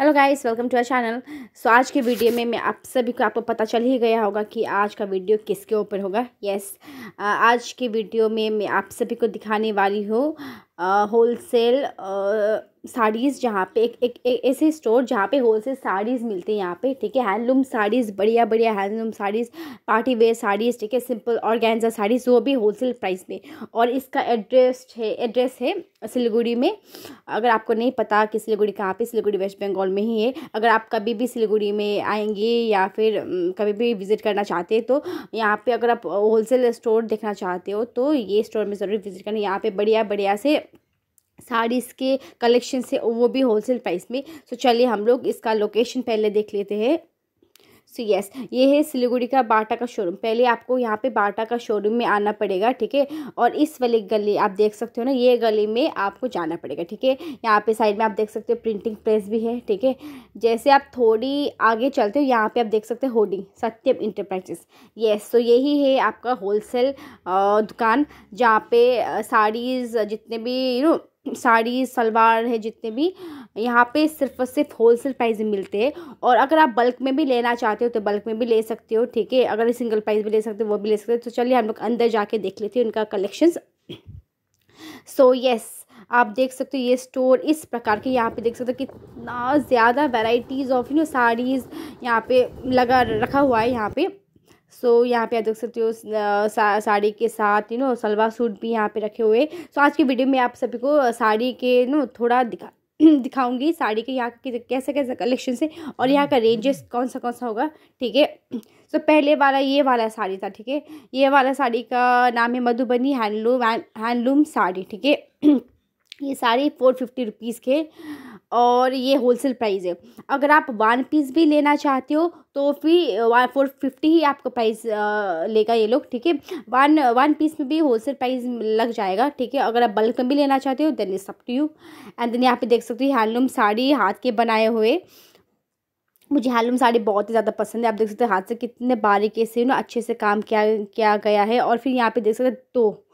Hello guys welcome to our channel so आज के video में मैं आप सभी को आपको पता चल ही गया होगा कि आज का वीडियो किसके ऊपर होगा यस yes, आज के वीडियो में मैं आप सभी को दिखाने वाली हूँ होलसेल साड़ीज़ जहाँ पे एक एक ऐसे स्टोर जहाँ पे होलसेल साड़ीज़ मिलती हैं यहाँ पे ठीक है हैंडलूम साड़ीज़ बढ़िया बढ़िया handloom saris party wear saris ठीक है सिंपल ऑर्गेन्जा साड़ीज़ वो भी होलसेल प्राइस में और इसका एड्रेस है एड्रेस है सिलगुड़ी में अगर आपको नहीं पता कि सिलगुड़ी कहाँ पे सिलगुड़ी वेस्ट बंगाल में ही है अगर आप कभी भी सिलगुड़ी में आएंगे या फिर कभी भी विज़िट करना चाहते हैं तो यहाँ पे अगर आप होलसेल स्टोर देखना चाहते हो तो ये स्टोर में ज़रूर विज़िट करना यहाँ पे बढ़िया बढ़िया से साड़ीज़ के कलेक्शन से वो भी होलसेल प्राइस में सो so, चलिए हम लोग इसका लोकेशन पहले देख लेते हैं सो so, यस yes, ये है सिलीगुड़ी का बाटा का शोरूम पहले आपको यहाँ पे बाटा का शोरूम में आना पड़ेगा ठीक है और इस वाली गली आप देख सकते हो ना ये गली में आपको जाना पड़ेगा ठीक है यहाँ पे साइड में आप देख सकते हो प्रिंटिंग प्रेस भी है ठीक है जैसे आप थोड़ी आगे चलते हो यहाँ पे आप देख सकते हो होर्डिंग सत्यम इंटरप्राइजेस येस तो यही है आपका होलसेल दुकान जहाँ पे साड़ीज़ जितने भी यू नो साड़ी सलवार है जितने भी यहाँ पे सिर्फ और सिर्फ सेल प्राइस में मिलते हैं और अगर आप बल्क में भी लेना चाहते हो तो बल्क में भी ले सकते हो ठीक है अगर सिंगल प्राइस भी ले सकते हो वो भी ले सकते हो तो चलिए हम लोग अंदर जाके देख लेते हैं उनका कलेक्शंस सो यस आप देख सकते हो ये स्टोर इस प्रकार के यहाँ पे देख सकते हो कितना ज़्यादा varieties of you know saris यहाँ पे लगा रखा हुआ है यहाँ पे सो यहाँ पे आप देख सकते हो सा, साड़ी के साथ यू नो सलवार सूट भी यहाँ पे रखे हुए सो आज की वीडियो में आप सभी को साड़ी के नो थोड़ा दिखा दिखाऊंगी साड़ी के यहाँ के कैसे कैसे कलेक्शन से और यहाँ का रेंजेस कौन सा कौन सा होगा ठीक है सो पहले वाला ये वाला साड़ी था ठीक है ये वाला साड़ी का नाम है मधुबनी हैंडलूम हैंडलूम साड़ी ठीक है ये साड़ी फोर फिफ्टी रुपीज़ के और ये होलसेल प्राइस है अगर आप वन पीस भी लेना चाहते हो तो फिर वन फोर फिफ्टी ही आपका प्राइस uh, लेगा ये लोग ठीक है वन वन पीस में भी होलसेल प्राइस लग जाएगा ठीक है अगर आप बल्क में भी लेना चाहते हो then is up to you and then यहाँ पे देख सकते हो हैंडलूम साड़ी हाथ के बनाए हुए मुझे हैंडलूम साड़ी बहुत ही ज़्यादा पसंद है आप देख सकते हो हाथ से कितने बारीकी से ना अच्छे से काम किया किया गया है और फिर यहाँ पे देख सकते हो दो तो,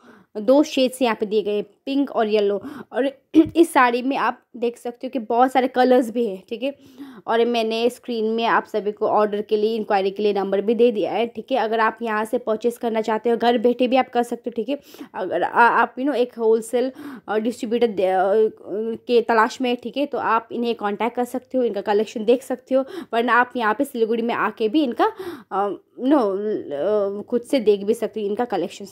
दो शेड्स यहाँ पे दिए गए पिंक और येलो और इस साड़ी में आप देख सकते हो कि बहुत सारे कलर्स भी हैं ठीक है ठीके? और मैंने स्क्रीन में आप सभी को ऑर्डर के लिए इंक्वायरी के लिए नंबर भी दे दिया है ठीक है अगर आप यहाँ से परचेस करना चाहते हो घर बैठे भी आप कर सकते हो ठीक है अगर आ, आप यू नो एक होलसेल डिस्ट्रीब्यूटर के तलाश में ठीक है तो आप इन्हें कॉन्टैक्ट कर सकते हो इनका कलेक्शन देख सकते हो वरना आप यहाँ पर सिलीगुड़ी में आके भी इनका नो खुद से देख भी सकते हो इनका कलेक्शन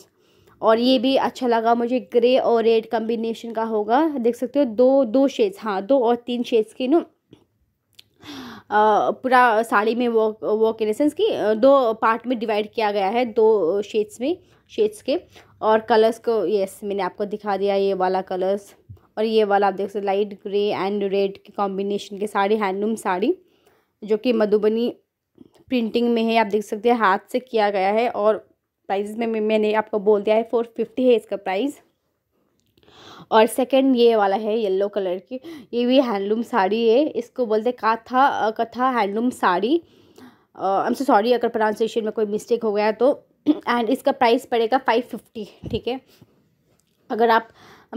और ये भी अच्छा लगा मुझे ग्रे और रेड कम्बिनेशन का होगा देख सकते हो दो दो शेड्स हाँ दो और तीन शेड्स के न पूरा साड़ी में वो वो इन की दो पार्ट में डिवाइड किया गया है दो शेड्स में शेड्स के और कलर्स को यस मैंने आपको दिखा दिया ये वाला कलर्स और ये वाला आप देख सकते लाइट ग्रे एंड रेड के कॉम्बिनेशन के साड़ी हैंडलूम साड़ी जो कि मधुबनी प्रिंटिंग में है आप देख सकते हैं हाथ से किया गया है और प्राइस में मैंने आपको बोल दिया है फोर फिफ्टी है इसका प्राइस और सेकंड ये वाला है येलो कलर की ये भी हैंडलूम साड़ी है इसको बोलते काथा कथा handloom sari I am so sorry अगर प्रोनाउंसिएशन में कोई मिस्टेक हो गया तो एंड इसका प्राइस पड़ेगा फाइव फिफ्टी ठीक है अगर आप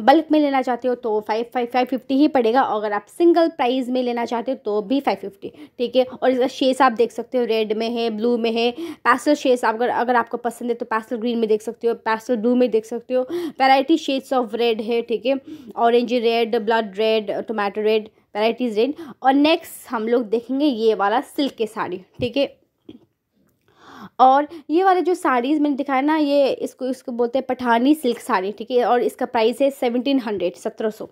बल्क में लेना चाहते हो तो फाइव फाइव फाइव फिफ्टी ही पड़ेगा अगर आप सिंगल प्राइस में लेना चाहते हो तो भी फाइव फिफ्टी ठीक है और इसका शेस आप देख सकते हो रेड में है ब्लू में है पैसल शेड्स अगर अगर आपको पसंद है तो पैसल ग्रीन में देख सकते हो पैसल ब्लू में देख सकते हो वैरायटी शेड्स ऑफ रेड है ठीक है orange red blood red tomato red varieties red और नेक्स्ट हम लोग देखेंगे ये वाला सिल्क के साड़ी ठीक है और ये वाले जो साड़ीज़ मैंने दिखाया ना ये इसको इसको बोलते हैं पठानी सिल्क साड़ी ठीक है और इसका प्राइस है सेवनटीन हंड्रेड सत्रह सौ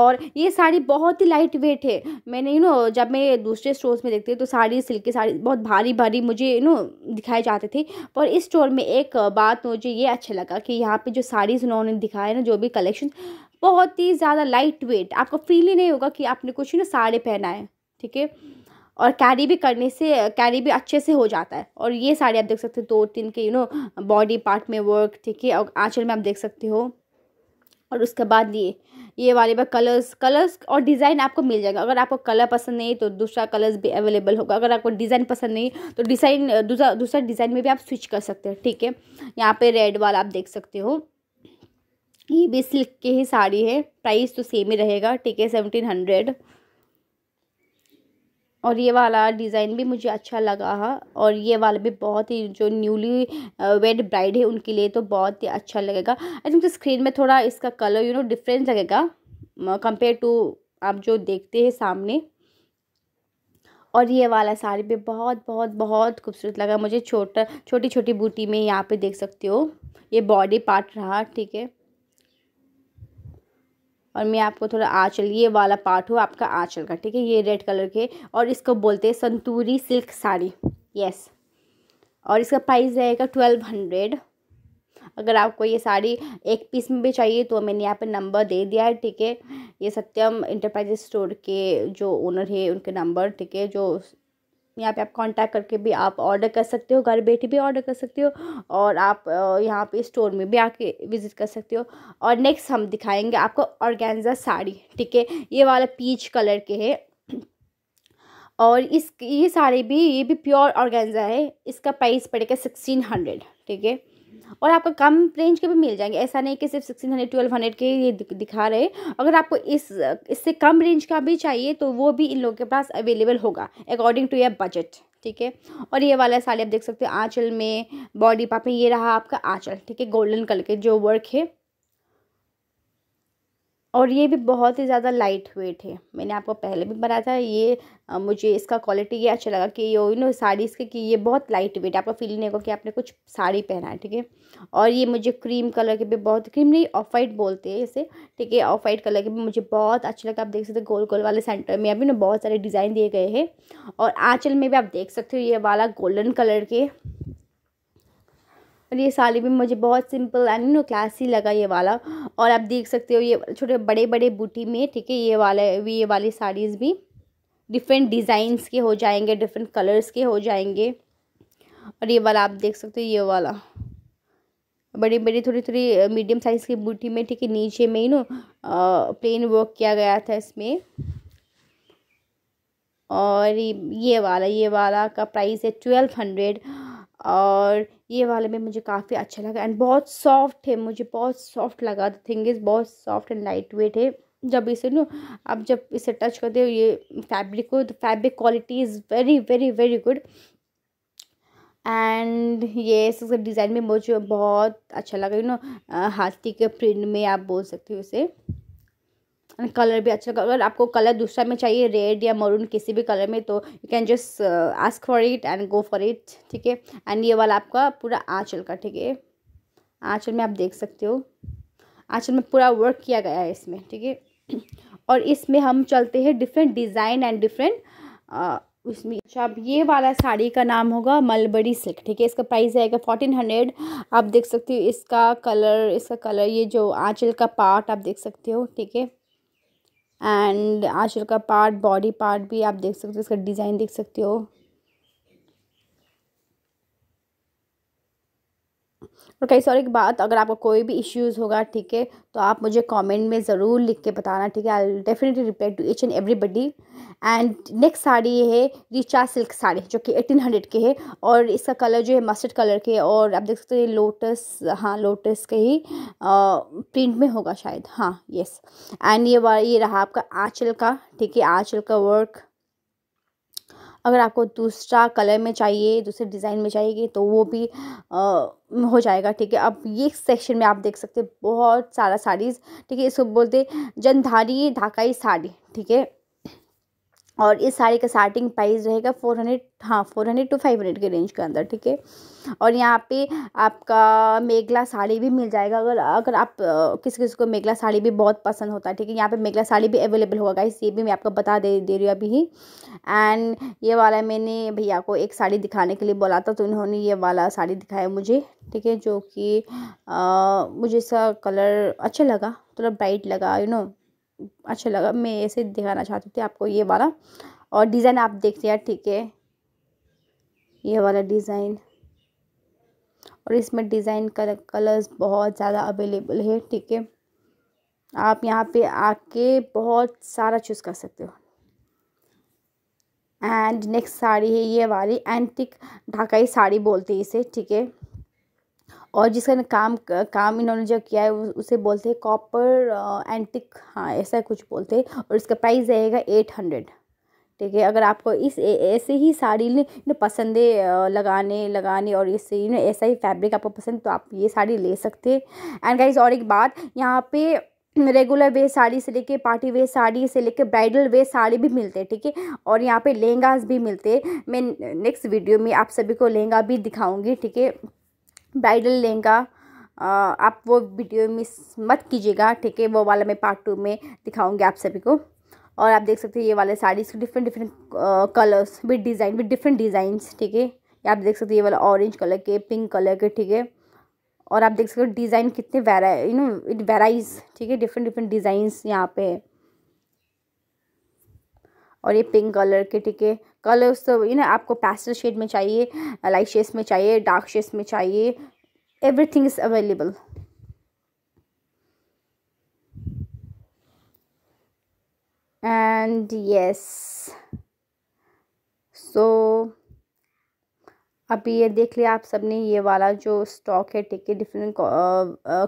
और ये साड़ी बहुत ही लाइट वेट है मैंने यू नो जब मैं दूसरे स्टोर्स में देखती हूँ तो साड़ी सिल्क की साड़ी बहुत भारी भारी मुझे यू नो दिखाए जाते थे पर इस स्टोर में एक बात मुझे ये अच्छा लगा कि यहाँ पर जो साड़ीज़ उन्होंने दिखाए ना जो भी कलेक्शन बहुत ही ज़्यादा लाइट वेट आपको फील ही नहीं होगा कि आपने कुछ ना साड़ी पहना है ठीक है और कैरी भी करने से कैरी भी अच्छे से हो जाता है और ये साड़ी आप देख सकते हो दो तीन के यू नो बॉडी पार्ट में वर्क ठीक है और आँचल में आप देख सकते हो और उसके बाद ये ये वाले पर कलर्स कलर्स और डिज़ाइन आपको मिल जाएगा अगर आपको कलर पसंद नहीं तो दूसरा कलर्स भी अवेलेबल होगा अगर आपको डिज़ाइन पसंद नहीं तो डिज़ाइन दूसरा दूसरा डिज़ाइन में भी आप स्विच कर सकते हो ठीक है यहाँ पे रेड वाला आप देख सकते हो ये भी सिल्क की ही साड़ी है प्राइस तो सेम ही रहेगा ठीक है सेवनटीन हंड्रेड और ये वाला डिज़ाइन भी मुझे अच्छा लगा हाँ। और ये वाला भी बहुत ही जो न्यूली वेड ब्राइड है उनके लिए तो बहुत ही अच्छा लगेगा आई थिंक तो स्क्रीन में थोड़ा इसका कलर यू नो डिफरेंस लगेगा कंपेयर टू आप जो देखते हैं सामने और ये वाला साड़ी भी बहुत बहुत बहुत खूबसूरत लगा मुझे छोटा छोटी छोटी बूटी में यहाँ पे देख सकते हो ये बॉडी पार्ट रहा ठीक है और मैं आपको थोड़ा आँचल ये वाला पार्ट हो आपका आँचल का ठीक है ये रेड कलर के और इसको बोलते हैं संतूरी सिल्क साड़ी यस और इसका प्राइस रहेगा ट्वेल्व हंड्रेड अगर आपको ये साड़ी एक पीस में भी चाहिए तो मैंने यहाँ पे नंबर दे दिया है ठीक है ये सत्यम इंटरप्राइजेज स्टोर के जो ओनर है उनके नंबर ठीक है जो यहाँ पे आप कांटेक्ट करके भी आप ऑर्डर कर सकते हो घर बैठे भी ऑर्डर कर सकते हो और आप यहाँ पे स्टोर में भी आके विज़िट कर सकते हो और नेक्स्ट हम दिखाएंगे आपको ऑर्गेन्जा साड़ी ठीक है ये वाला पीच कलर के है और इस ये साड़ी भी ये भी प्योर ऑर्गेन्जा है इसका प्राइस पड़ेगा सिक्सटीन हंड्रेड ठीक है और आपको कम रेंज के भी मिल जाएंगे ऐसा नहीं कि सिर्फ सिक्सटीन हंड्रेड ट्वेल्व हंड्रेड के ये दिखा रहे अगर आपको इस इससे कम रेंज का भी चाहिए तो वो भी इन लोगों के पास अवेलेबल होगा अकॉर्डिंग टू योर बजट ठीक है और ये वाला साड़ी आप देख सकते हो आँचल में बॉडी पार्ट में ये रहा आपका आँचल ठीक है गोल्डन कलर के जो वर्क है और ये भी बहुत ही ज़्यादा लाइट वेट है मैंने आपको पहले भी बताया था ये आ, मुझे इसका क्वालिटी ये अच्छा लगा कि ये नो साड़ी इसके कि ये बहुत लाइट वेट आपको फील नहीं होगा कि आपने कुछ साड़ी पहना है ठीक है और ये मुझे क्रीम कलर के भी बहुत क्रीम नहीं ऑफ वाइट बोलते हैं इसे ठीक है ऑफ वाइट कलर के भी मुझे बहुत अच्छा लगा आप देख सकते हो गोल गोल वाले सेंटर में अभी ना बहुत सारे डिज़ाइन दिए गए हैं और आँचल में भी आप देख सकते हो ये वाला गोल्डन कलर के और ये साड़ी भी मुझे बहुत सिंपल एंड नो क्लासी लगा ये वाला और आप देख सकते हो ये छोटे बड़े बड़े बूटी में ठीक है ये वाले भी ये वाली साड़ीज़ भी डिफरेंट डिज़ाइंस के हो जाएंगे डिफरेंट कलर्स के हो जाएंगे और ये वाला आप देख सकते हो ये वाला बड़ी बड़ी थोड़ी थोड़ी मीडियम साइज़ की बूटी में ठीक है नीचे में ही नो प्लेन वर्क किया गया था इसमें और ये वाला ये वाला का प्राइस है ट्वेल्व हंड्रेड और ये वाले में मुझे काफ़ी अच्छा लगा एंड बहुत सॉफ्ट है मुझे बहुत सॉफ्ट लगा द थिंग इज़ बहुत सॉफ्ट एंड लाइट वेट है जब इसे ना आप जब इसे टच करते हो ये फैब्रिक को तो fabric quality is very very very good and ये इसका डिज़ाइन में मुझे बहुत अच्छा लगा यू नो हाथी के प्रिंट में आप बोल सकते हो इसे एंड कलर भी अच्छा अगर आपको कलर दूसरा में चाहिए रेड या मरून किसी भी कलर में तो you can just ask for it and go for it ठीक है एंड ये वाला आपका पूरा आँचल का ठीक है आँचल में आप देख सकते हो आँचल में पूरा वर्क किया गया है इसमें ठीक है और इसमें हम चलते हैं डिफरेंट डिज़ाइन एंड डिफरेंट उसमें अच्छा अब ये वाला साड़ी का नाम होगा मलबड़ी सिल्क ठीक है इसका प्राइस आएगा फोर्टीन हंड्रेड आप देख सकते हो इसका कलर इसका कलर ये जो आँचल का पार्ट आप देख सकते हो ठीक है एंड आंचल का पार्ट बॉडी पार्ट भी आप देख सकते हो इसका डिज़ाइन देख सकते हो और कई सर एक बात अगर आपको कोई भी इश्यूज़ होगा ठीक है तो आप मुझे कमेंट में ज़रूर लिख के बताना ठीक है I definitely reply to each and everybody and next sari ये है रिचा सिल्क साड़ी जो कि एटीन हंड्रेड के है और इसका कलर जो है मस्टर्ड कलर के और आप देख सकते हैं लोटस हाँ लोटस के ही प्रिंट में होगा शायद हाँ येस एंड ये ये रहा आपका आँचल का ठीक है आँचल का वर्क अगर आपको दूसरा कलर में चाहिए दूसरे डिज़ाइन में चाहिए तो वो भी हो जाएगा ठीक है अब ये सेक्शन में आप देख सकते हैं बहुत सारा साड़ीज़ ठीक है इसको बोलते जनधारी ढाकाई साड़ी ठीक है और इस साड़ी का स्टार्टिंग प्राइस रहेगा फोर हंड्रेड हाँ four hundred to five hundred के रेंज के अंदर ठीक है और यहाँ पे आपका मेघला साड़ी भी मिल जाएगा अगर अगर आप किसी किसी को मेघला साड़ी भी बहुत पसंद होता है ठीक है यहाँ पे मेघला साड़ी भी अवेलेबल होगा इस ये भी मैं आपको बता दे दे रही हूँ अभी ही एंड ये वाला मैंने भैया को एक साड़ी दिखाने के लिए बोला था तो उन्होंने ये वाला साड़ी दिखाया मुझे ठीक है जो कि मुझे इसका कलर अच्छा लगा थोड़ा ब्राइट लगा यू नो अच्छा लगा मैं ऐसे दिखाना चाहती थी आपको ये वाला और डिज़ाइन आप देख लिया ठीक है ये वाला डिज़ाइन और इसमें डिज़ाइन का कलर्स बहुत ज़्यादा अवेलेबल है ठीक है आप यहाँ पे आके बहुत सारा चूज़ कर सकते हो एंड नेक्स्ट साड़ी है ये वाली एंटिक ढाकाई साड़ी बोलते हैं इसे ठीक है और जिसका काम काम इन्होंने जो किया है उसे बोलते हैं कॉपर एंटिक uh, हाँ ऐसा कुछ बोलते हैं और इसका प्राइस रहेगा एट हंड्रेड ठीक है अगर आपको इस ऐसे ही साड़ी ने पसंदे uh, लगाने लगाने और इससे यू ऐसा ही फैब्रिक आपको पसंद तो आप ये साड़ी ले सकते हैं एंड गाइज और एक बात यहाँ पे रेगुलर वे साड़ी से लेके पार्टी वे साड़ी से लेके ब्राइडल वे साड़ी भी मिलते हैं ठीक है और यहाँ पे लहंगाज भी मिलते हैं मैं नेक्स्ट वीडियो में आप सभी को लहंगा भी दिखाऊंगी ठीक है ब्राइडल लहंगा आप वो वीडियो मिस मत कीजिएगा ठीक है वो वाला मैं पार्ट टू में दिखाऊंगी आप सभी को और आप देख सकते हैं ये वाले साड़ीज़ के different different colours with design with different designs ठीक है आप देख सकते हैं ये वाला ऑरेंज कलर के पिंक कलर के ठीक है और आप देख सकते हो डिज़ाइन कितने vary you know it varies ठीक है डिफरेंट डिफरेंट डिज़ाइंस यहाँ पे है और ये पिंक कलर के ठीक है कलर्स तो यू ना आपको पैसल शेड में चाहिए लाइट शेड्स में चाहिए डार्क शेड्स में चाहिए everything is available and yes so अभी ये देख लिया आप सबने ये वाला जो स्टॉक है टिक के different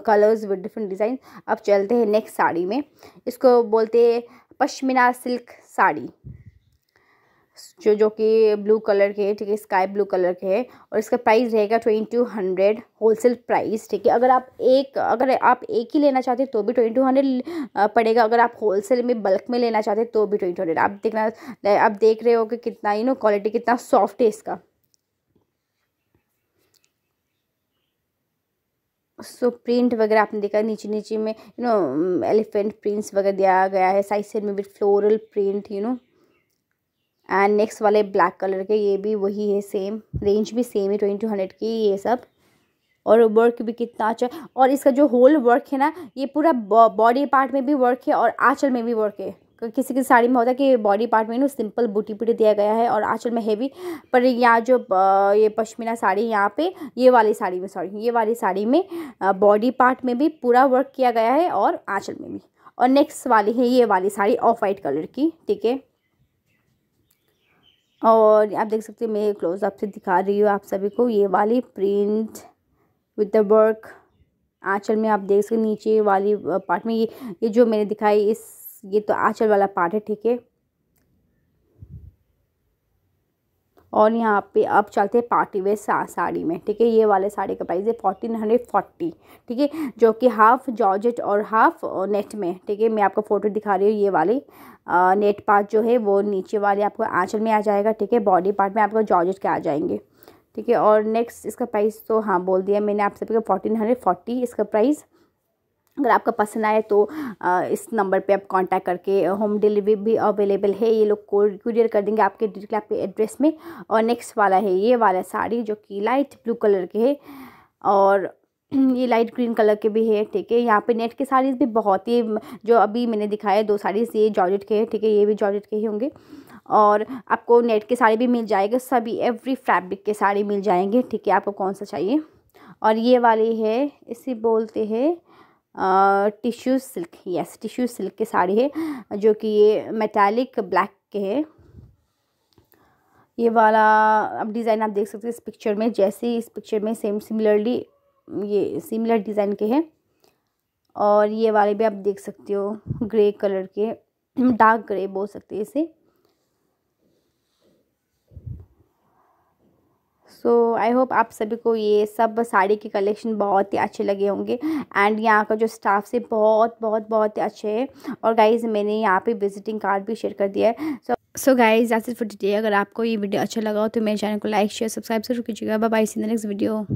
colours with different design अब चलते हैं नेक्स्ट साड़ी में इसको बोलते हैं पश्मीना सिल्क साड़ी जो जो कि ब्लू कलर के है ठीक है स्काई ब्लू कलर के है और इसका प्राइस रहेगा twenty two hundred wholesale price ठीक है अगर आप एक अगर आप एक ही लेना चाहते तो भी ट्वेंटी टू हंड्रेड पड़ेगा अगर आप होलसेल में बल्क में लेना चाहते हैं तो भी ट्वेंटी हंड्रेड आप देखना आप देख रहे हो कि कितना यू नो क्वालिटी कितना सॉफ्ट है इसका सो प्रिंट वगैरह आपने देखा नीचे नीचे में यू नो एलिफेंट प्रिंट्स वगैरह दिया गया है साइड साइड में भी floral print you know and next वाले ब्लैक कलर के ये भी वही है सेम रेंज भी सेम है ट्वेंटी टू हंड्रेड की ये सब और वर्क भी कितना अच्छा और इसका जो होल वर्क है ना ये पूरा बॉडी पार्ट में भी वर्क है और आँचल में भी वर्क है किसी की साड़ी में होता है कि बॉडी पार्ट में ना सिंपल बूटी पूटी दिया गया है और आँचल में हैवी पर यहाँ जो ये पश्मीना साड़ी यहाँ पे ये वाली साड़ी में सॉरी ये वाली साड़ी में बॉडी पार्ट में भी पूरा वर्क किया गया है और आँचल में भी और नेक्स्ट वाली है ये वाली साड़ी ऑफ वाइट कलर की ठीक है और आप देख सकते हैं मैं क्लोज आपसे दिखा रही हूँ आप सभी को ये वाली प्रिंट विद द वर्क आंचल में आप देख सकते नीचे वाली पार्ट में ये ये जो मैंने दिखाई इस ये तो आंचल वाला पार्ट है ठीक है और यहाँ पे अब चलते हैं पार्टी वेयर सा, साड़ी में ठीक है ये वाले साड़ी का प्राइस है फोर्टीन हंड्रेड फोर्टी ठीक है जो कि हाफ़ जॉर्जेट और हाफ़ नेट में ठीक है मैं आपको फ़ोटो दिखा रही हूँ ये वाले आ, नेट पार्ट जो है वो नीचे वाले आपको आँचल में आ जाएगा ठीक है बॉडी पार्ट में आपको जॉर्जेट के आ जाएंगे ठीक है और नेक्स्ट इसका प्राइस तो हाँ बोल दिया मैंने आप सभी को फोर्टीन हंड्रेड फोर्टी इसका प्राइस अगर आपका पसंद आए तो इस नंबर पे आप कांटेक्ट करके होम डिलीवरी भी अवेलेबल है ये लोग कुरियर कर देंगे आपके डिटेल आपके एड्रेस में और नेक्स्ट वाला है ये वाला साड़ी जो कि लाइट ब्लू कलर के है और ये लाइट ग्रीन कलर के भी है ठीक है यहाँ पे नेट के साड़ीज़ भी बहुत ही जो अभी मैंने दिखाया दो साड़ीज़ ये जॉर्जेट के हैं ठीक है ये भी जॉर्जेट के ही होंगे और आपको नेट के साड़ी भी मिल जाएगा सभी एवरी फैब्रिक के साड़ी मिल जाएंगे ठीक है आपको कौन सा चाहिए और ये वाली है इसे बोलते हैं tissue silk yes tissue silk की साड़ी है जो कि ये मेटालिक ब्लैक के है ये वाला अब डिज़ाइन आप देख सकते हैं इस पिक्चर में जैसे इस पिक्चर में सेम सिमिलरली ये सिमिलर डिज़ाइन के हैं और ये वाले भी आप देख सकते हो ग्रे कलर के डार्क ग्रे बोल सकते हैं इसे सो आई होप आप सभी को ये सब साड़ी के कलेक्शन बहुत ही अच्छे लगे होंगे एंड यहाँ का जो स्टाफ से बहुत बहुत बहुत ही अच्छे है और गाइज मैंने यहाँ पे विजिटिंग कार्ड भी शेयर कर दिया है सो सो गाइज या सिर्फ डिटेल अगर आपको ये वीडियो अच्छा लगा हो तो मेरे चैनल को लाइक शेयर सब्सक्राइब जरूर कीजिएगा bye bye see next video